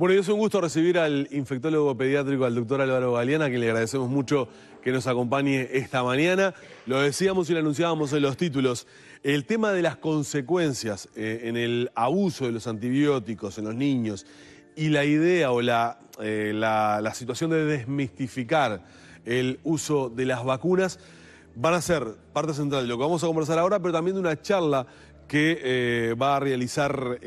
Bueno, y es un gusto recibir al infectólogo pediátrico, al doctor Álvaro Galeana, que le agradecemos mucho que nos acompañe esta mañana. Lo decíamos y lo anunciábamos en los títulos. El tema de las consecuencias eh, en el abuso de los antibióticos en los niños y la idea o eh, la, la, situación de desmistificar el uso de las vacunas van a ser parte central de lo que vamos a conversar ahora, pero también de una charla que eh, va a realizar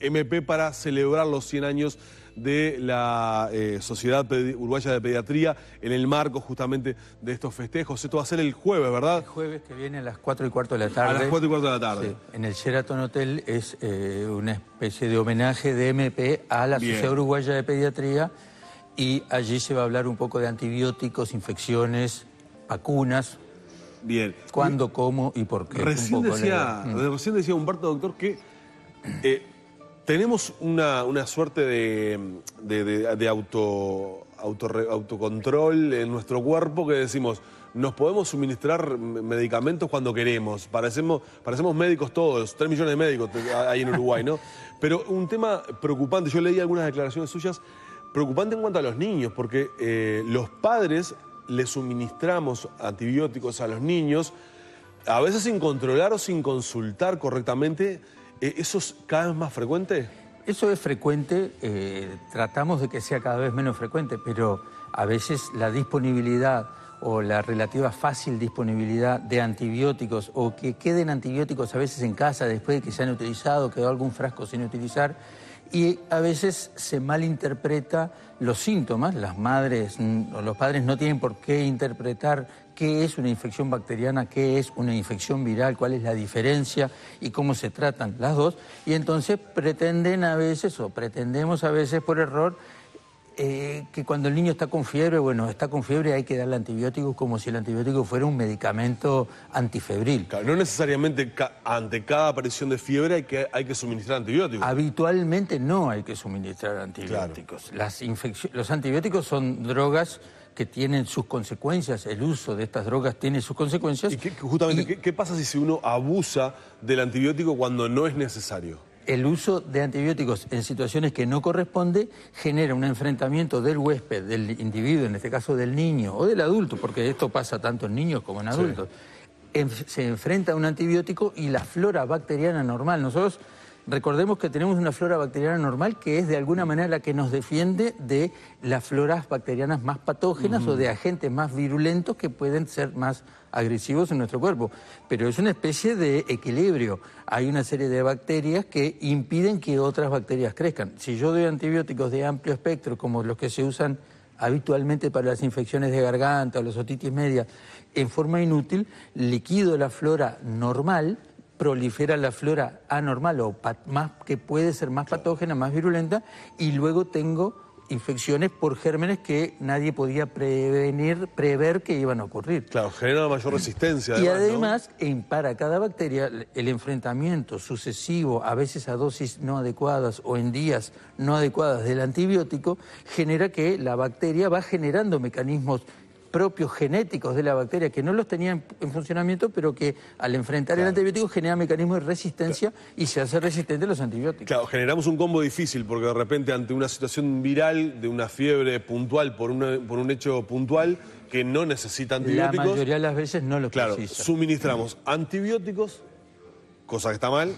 MP para celebrar los 100 años de la eh, Sociedad Uruguaya de Pediatría en el marco justamente de estos festejos. Esto va a ser el jueves, ¿verdad? El jueves que viene a las 4 y cuarto de la tarde. A las 4 y cuarto de la tarde. En el Sheraton Hotel es eh, una especie de homenaje de MP a la Sociedad Uruguaya de Pediatría y allí se va a hablar un poco de antibióticos, infecciones, vacunas. Bien. ¿Cuándo, cómo y por qué? Mm. Recién, decía, Humberto, doctor, que... Eh, tenemos una, suerte de, autocontrol en nuestro cuerpo que decimos, nos podemos suministrar medicamentos cuando queremos. Parecemos, parecemos médicos todos, tres millones de médicos hay en Uruguay, ¿no? Pero un tema preocupante, yo leí algunas declaraciones suyas, preocupante en cuanto a los niños, porque eh, los padres le suministramos antibióticos a los niños, a veces sin controlar o sin consultar correctamente eh, ¿Eso es cada vez más frecuente? Eso es frecuente, eh, tratamos de que sea cada vez menos frecuente, pero a veces la disponibilidad o la relativa fácil disponibilidad de antibióticos o que queden antibióticos a veces en casa después de que se han utilizado, quedó algún frasco sin utilizar, y a veces se malinterpreta los síntomas. Las madres o los padres no tienen por qué interpretar qué es una infección bacteriana, qué es una infección viral, cuál es la diferencia y cómo se tratan las dos. Y entonces pretenden a veces o pretendemos a veces por error eh, que cuando el niño está con fiebre, bueno, está con fiebre hay que darle antibióticos como si el antibiótico fuera un medicamento antifebril. no necesariamente ante cada aparición de fiebre hay que, hay que suministrar antibióticos. Habitualmente no hay que suministrar antibióticos. los antibióticos son drogas que tienen sus consecuencias, el uso de estas drogas tiene sus consecuencias. ¿Y justamente, ¿qué, ¿qué pasa si uno abusa del antibiótico cuando no es necesario? el uso de antibióticos en situaciones que no corresponde genera un enfrentamiento del huésped, del individuo, en este caso del niño o del adulto, porque esto pasa tanto en niños como en adultos. se enfrenta a un antibiótico y la flora bacteriana normal. Nosotros Recordemos que tenemos una flora bacteriana normal que es de alguna manera la que nos defiende de las floras bacterianas más patógenas o de agentes más virulentos que pueden ser más agresivos en nuestro cuerpo. Pero es una especie de equilibrio. Hay una serie de bacterias que impiden que otras bacterias crezcan. Si yo doy antibióticos de amplio espectro, como los que se usan habitualmente para las infecciones de garganta o las otitis media, en forma inútil, liquido la flora normal prolifera la flora anormal o más, que puede ser más patógena, más virulenta, y luego tengo infecciones por gérmenes que nadie podía prevenir, prever que iban a ocurrir. Claro, genera mayor resistencia. y además, para cada bacteria, el enfrentamiento sucesivo, a veces a dosis no adecuadas o en días no adecuadas del antibiótico, genera que la bacteria va generando mecanismos propios genéticos de la bacteria que no los tenían en funcionamiento, pero que al enfrentar el antibiótico genera mecanismos de resistencia y se hace resistente a los antibióticos. Claro, generamos un combo difícil porque de repente ante una situación viral de una fiebre puntual por, un hecho puntual que no necesita antibióticos. La mayoría de las veces no lo claro, Suministramos antibióticos, cosa que está mal,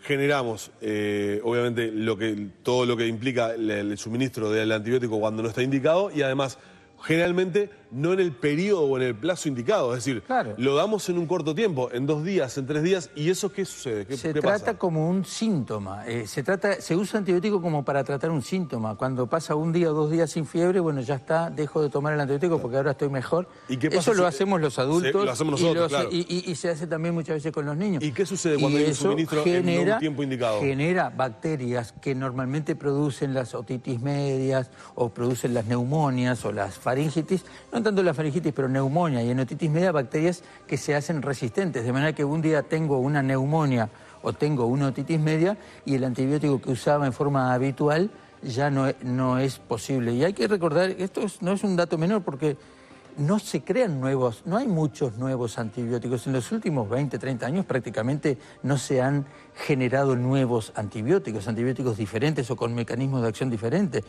generamos, eh, obviamente, lo que, todo lo que implica el, suministro del antibiótico cuando no está indicado y además generalmente no en el periodo o en el plazo indicado. Es decir, lo damos en un corto tiempo, en dos días, en tres días, ¿y eso qué sucede? ¿Qué, se trata como un síntoma. Eh, se, trata, se usa antibiótico como para tratar un síntoma. Cuando pasa un día o dos días sin fiebre, bueno, ya está, dejo de tomar el antibiótico porque ahora estoy mejor. ¿Y qué eso lo hacemos los adultos. lo hacemos nosotros, y, se hace también muchas veces con los niños. ¿Y qué sucede cuando hay un suministro en un tiempo indicado? Genera bacterias que normalmente producen las otitis medias o producen las neumonias o las faringitis, no tanto la faringitis, pero neumonía y otitis media, bacterias que se hacen resistentes, de manera que un día tengo una neumonía o tengo una otitis media y el antibiótico que usaba en forma habitual ya no, e-, no es posible. Y hay que recordar, esto no es un dato menor porque no se crean nuevos, no hay muchos nuevos antibióticos. En los últimos 20, 30 años prácticamente no se han generado nuevos antibióticos, antibióticos diferentes o con mecanismos de acción diferentes.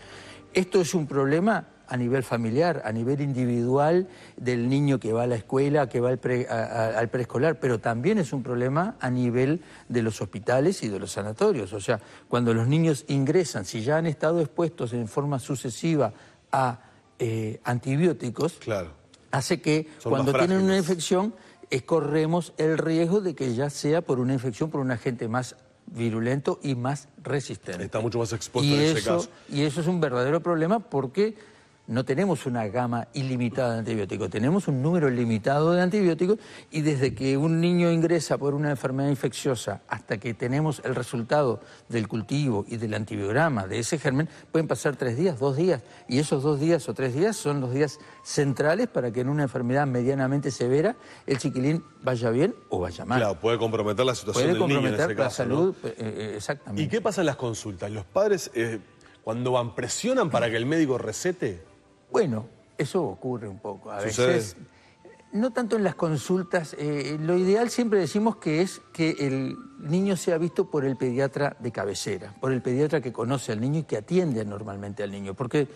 Esto es un problema a nivel familiar, a nivel individual del niño que va a la escuela, que va al, al preescolar, pero también es un problema a nivel de los hospitales y de los sanatorios. O sea, cuando los niños ingresan, si ya han estado expuestos en forma sucesiva a eh, antibióticos, claro. hace que cuando tienen una infección escorremos corremos el riesgo de que ya sea por una infección por un agente más virulento y más resistente. Está mucho más expuesto en ese caso. Y eso es un verdadero problema porque no tenemos una gama ilimitada de antibióticos, tenemos un número limitado de antibióticos y desde que un niño ingresa por una enfermedad infecciosa hasta que tenemos el resultado del cultivo y del antibiograma de ese germen, pueden pasar tres días, dos días, y esos dos días o tres días son los días centrales para que en una enfermedad medianamente severa el chiquilín vaya bien o vaya mal. Claro, puede comprometer la situación del niño la salud, eh, eh, exactamente. ¿Y qué pasa en las consultas? ¿Los padres eh, cuando van presionan para que el médico recete? Bueno, eso ocurre un poco. A veces, no tanto en las consultas, eh, eh, lo ideal siempre decimos que es que el niño sea visto por el pediatra de cabecera, por el pediatra que conoce al niño y que atiende normalmente al niño, porque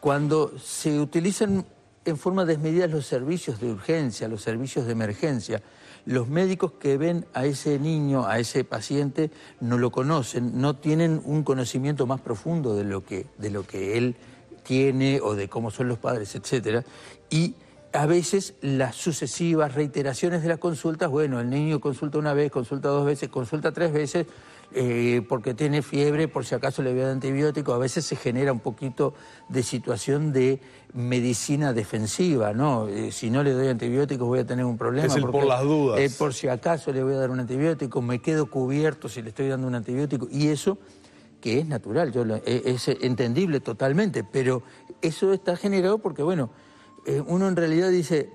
cuando se utilizan en forma desmedida los servicios de urgencia, los servicios de emergencia, los médicos que ven a ese niño, a ese paciente, no lo conocen, no tienen un conocimiento más profundo de lo que, de lo que él tiene o de cómo son los padres, etcétera, y a veces las sucesivas reiteraciones de las consultas, bueno, el niño consulta una vez, consulta dos veces, consulta tres veces, eh, porque tiene fiebre, por si acaso le voy a dar antibiótico, a veces se genera un poquito de situación de medicina defensiva, ¿no? Eh, si no le doy antibióticos voy a tener un problema. Es por las dudas. Eh, por si acaso le voy a dar un antibiótico, me quedo cubierto si le estoy dando un antibiótico, y eso que es natural, yo e, es entendible totalmente, pero eso está generado porque, bueno, eh, uno en realidad dice,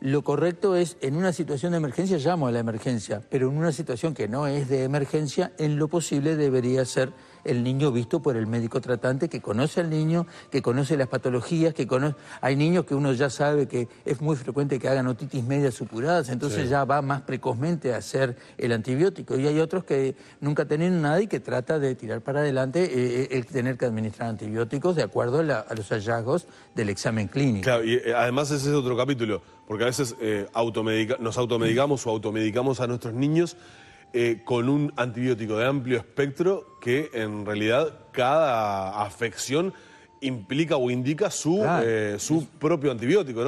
lo correcto es, en una situación de emergencia llamo a la emergencia, pero en una situación que no es de emergencia, en lo posible debería ser el niño visto por el médico tratante que conoce al niño, que conoce las patologías, que conoce... Hay niños que uno ya sabe que es muy frecuente que hagan otitis media supuradas, entonces ya va más precozmente a hacer el antibiótico. Y hay otros que nunca tienen nada y que trata de tirar para adelante eh, eh, el tener que administrar antibióticos de acuerdo a, los hallazgos del examen clínico. Claro, y eh, además ese es otro capítulo, porque a veces nos automedicamos o automedicamos a nuestros niños eh, con un antibiótico de amplio espectro que en realidad cada afección implica o indica su, eh, propio antibiótico.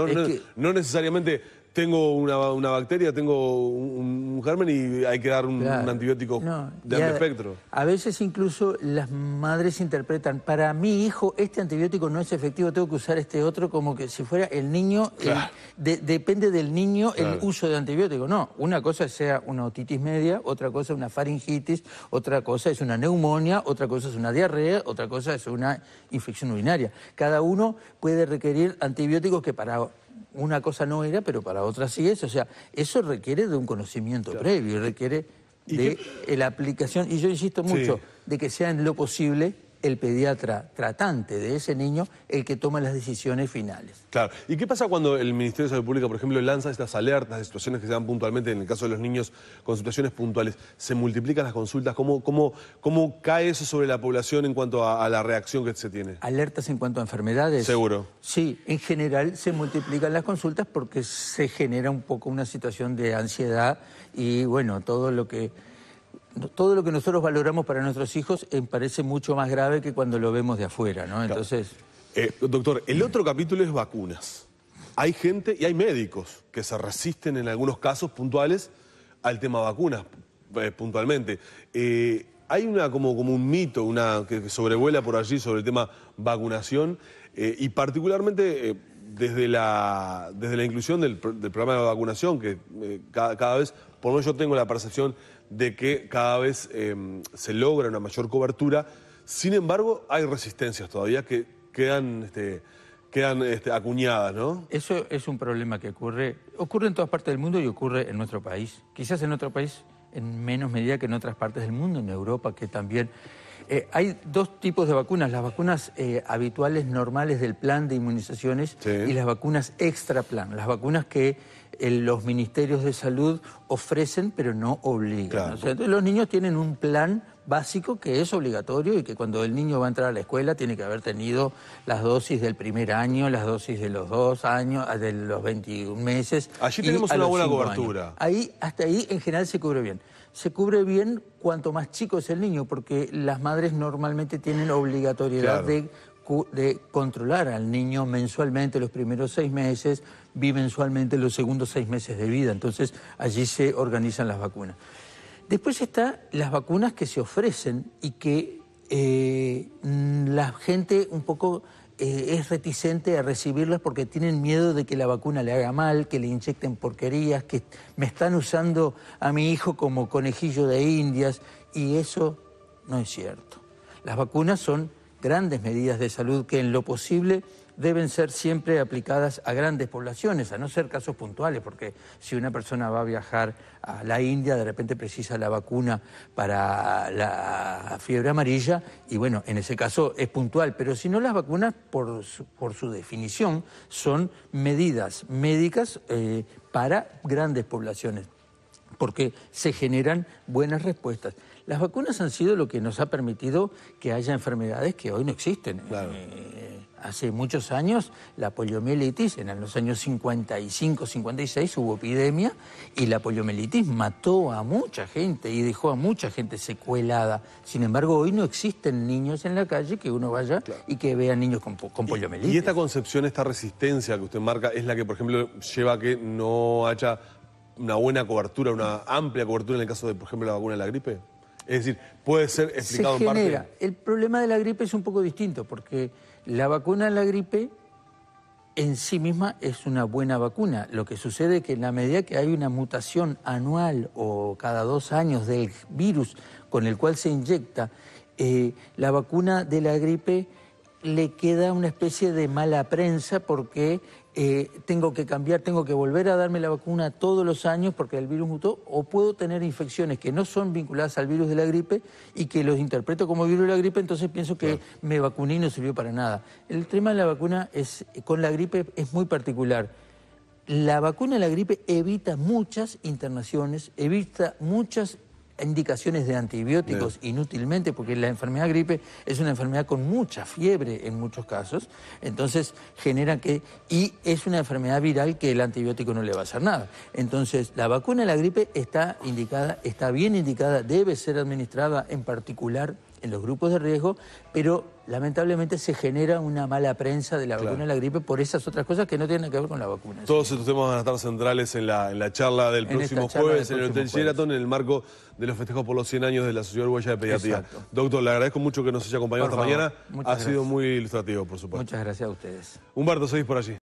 no necesariamente tengo una, bacteria, tengo un, germen y hay que dar un, antibiótico de espectro. A veces incluso las madres interpretan, para mi hijo este antibiótico no es efectivo, tengo que usar este otro como que si fuera el niño, depende del niño el uso de antibiótico. No, una cosa sea una otitis media, otra cosa una faringitis, otra cosa es una neumonía, otra cosa es una diarrea, otra cosa es una infección urinaria. Cada uno puede requerir antibióticos que para una cosa no era, pero para otra sí es. O sea, eso requiere de un conocimiento previo requiere de la aplicación, y yo insisto mucho, de que sea en lo posible el pediatra tratante de ese niño el que toma las decisiones finales. Claro. ¿Y qué pasa cuando el Ministerio de Salud Pública, por ejemplo, lanza estas alertas de situaciones que se dan puntualmente, en el caso de los niños con situaciones puntuales? ¿Se multiplican las consultas? ¿Cómo, cómo, cae eso sobre la población en cuanto a la reacción que se tiene? ¿Alertas en cuanto a enfermedades? Seguro. Sí, en general se multiplican las consultas porque se genera un poco una situación de ansiedad y, bueno, todo lo que todo lo que nosotros valoramos para nuestros hijos eh, parece mucho más grave que cuando lo vemos de afuera, ¿no? Entonces. Eh, doctor, el otro capítulo es vacunas. Hay gente y hay médicos que se resisten en algunos casos puntuales al tema vacunas, eh, puntualmente. hay una como, como un mito una, que sobrevuela por allí sobre el tema vacunación y particularmente desde la, inclusión del, programa de vacunación, que eh, cada, vez, por lo menos yo tengo la percepción de que cada vez em, se logra una mayor cobertura, sin embargo hay resistencias todavía que quedan, este, este, acuñadas, ¿no? Eso es un problema que ocurre, ocurre en todas partes del mundo y ocurre en nuestro país. Quizás en otro país en menos medida que en otras partes del mundo, en Europa, que también eh, hay dos tipos de vacunas, las vacunas eh, habituales normales del plan de inmunizaciones y las vacunas extra plan, las vacunas que eh, los ministerios de salud ofrecen pero no obligan. los niños tienen un plan básico que es obligatorio y que cuando el niño va a entrar a la escuela tiene que haber tenido las dosis del primer año, las dosis de los dos años, de los 21 meses. Allí tenemos una buena cobertura. Ahí, hasta ahí en general se cubre bien se cubre bien cuanto más chico es el niño, porque las madres normalmente tienen obligatoriedad de, controlar al niño mensualmente los primeros seis meses, bimensualmente los segundos seis meses de vida. Entonces allí se organizan las vacunas. Después están las vacunas que se ofrecen y que eh, mm, la gente un poco eh, es reticente a recibirlas porque tienen miedo de que la vacuna le haga mal, que le inyecten porquerías, que me están usando a mi hijo como conejillo de indias y eso no es cierto. Las vacunas son grandes medidas de salud que en lo posible deben ser siempre aplicadas a grandes poblaciones, a no ser casos puntuales, porque si una persona va a viajar a la India, de repente precisa la vacuna para la fiebre amarilla, y bueno, en ese caso es puntual, pero si no las vacunas, por su, definición, son medidas médicas eh, para grandes poblaciones porque se generan buenas respuestas. Las vacunas han sido lo que nos ha permitido que haya enfermedades que hoy no existen. Eh, hace muchos años la poliomielitis, en los años 55, 56 hubo epidemia y la poliomielitis mató a mucha gente y dejó a mucha gente secuelada. Sin embargo, hoy no existen niños en la calle que uno vaya y que vea niños con, poliomielitis. y esta concepción, esta resistencia que usted marca, es la que, por ejemplo, lleva a que no haya una buena cobertura, una amplia cobertura en el caso de, por ejemplo, la vacuna de la gripe? Es decir, puede ser explicado se en genera. El problema de la gripe es un poco distinto, porque la vacuna de la gripe en sí misma es una buena vacuna. Lo que sucede es que en la medida que hay una mutación anual o cada dos años del virus con el cual se inyecta, eh, la vacuna de la gripe le queda una especie de mala prensa porque eh, tengo que cambiar, tengo que volver a darme la vacuna todos los años porque el virus mutó, o puedo tener infecciones que no son vinculadas al virus de la gripe y que los interpreto como virus de la gripe, entonces pienso que me vacuné y no sirvió para nada. El tema de la vacuna es, con la gripe es muy particular. La vacuna de la gripe evita muchas internaciones, evita muchas indicaciones de antibióticos inútilmente, porque la enfermedad gripe es una enfermedad con mucha fiebre en muchos casos, entonces genera que, y es una enfermedad viral que el antibiótico no le va a hacer nada. Entonces, la vacuna de la gripe está indicada, está bien indicada, debe ser administrada en particular en los grupos de riesgo, pero lamentablemente se genera una mala prensa de la vacuna de la gripe por esas otras cosas que no tienen que ver con la vacuna. Todos estos temas van a estar centrales en la, en la charla del próximo jueves en el Hotel Sheraton en el marco de los festejos por los 100 años de la Sociedad Uruguaya de Pediatría. Doctor, le agradezco mucho que nos haya acompañado esta mañana. ha sido muy ilustrativo, por supuesto. Muchas gracias a ustedes. Humberto, seguís por allí.